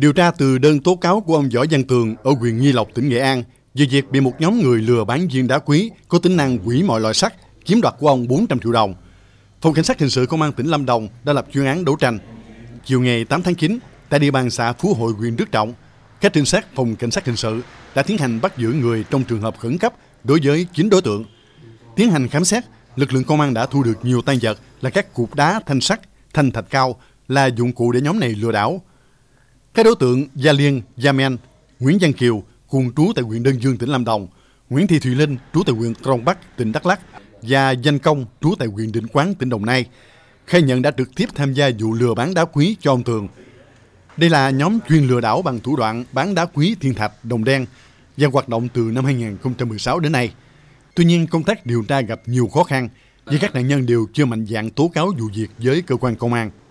Điều tra từ đơn tố cáo của ông Võ Văn Tường ở huyện Nghi Lộc, tỉnh Nghệ An về việc bị một nhóm người lừa bán viên đá quý có tính năng hủy mọi loại sắt chiếm đoạt của ông 400 triệu đồng. Phòng Cảnh sát Hình sự Công an tỉnh Lâm Đồng đã lập chuyên án đấu tranh. Chiều ngày 8 tháng 9, tại địa bàn xã Phú Hội, huyện Đức Trọng, các trinh sát Phòng Cảnh sát Hình sự đã tiến hành bắt giữ người trong trường hợp khẩn cấp đối với 9 đối tượng. Tiến hành khám xét, lực lượng công an đã thu được nhiều tan vật là các cục đá, thanh sắt, thanh thạch cao là dụng cụ để nhóm này lừa đảo – các đối tượng Gia Liên, Gia Men, Nguyễn Văn Kiều cùng trú tại huyện Đơn Dương, tỉnh Lâm Đồng, Nguyễn Thị Thùy Linh trú tại huyện Krông Bắc, tỉnh Đắk lắc, và Danh Công trú tại huyện Định Quán, tỉnh Đồng Nai khai nhận đã trực tiếp tham gia vụ lừa bán đá quý cho ông Thường. Đây là nhóm chuyên lừa đảo bằng thủ đoạn bán đá quý thiên thạch đồng đen và hoạt động từ năm 2016 đến nay. Tuy nhiên, công tác điều tra gặp nhiều khó khăn vì các nạn nhân đều chưa mạnh dạng tố cáo vụ việc với cơ quan công an.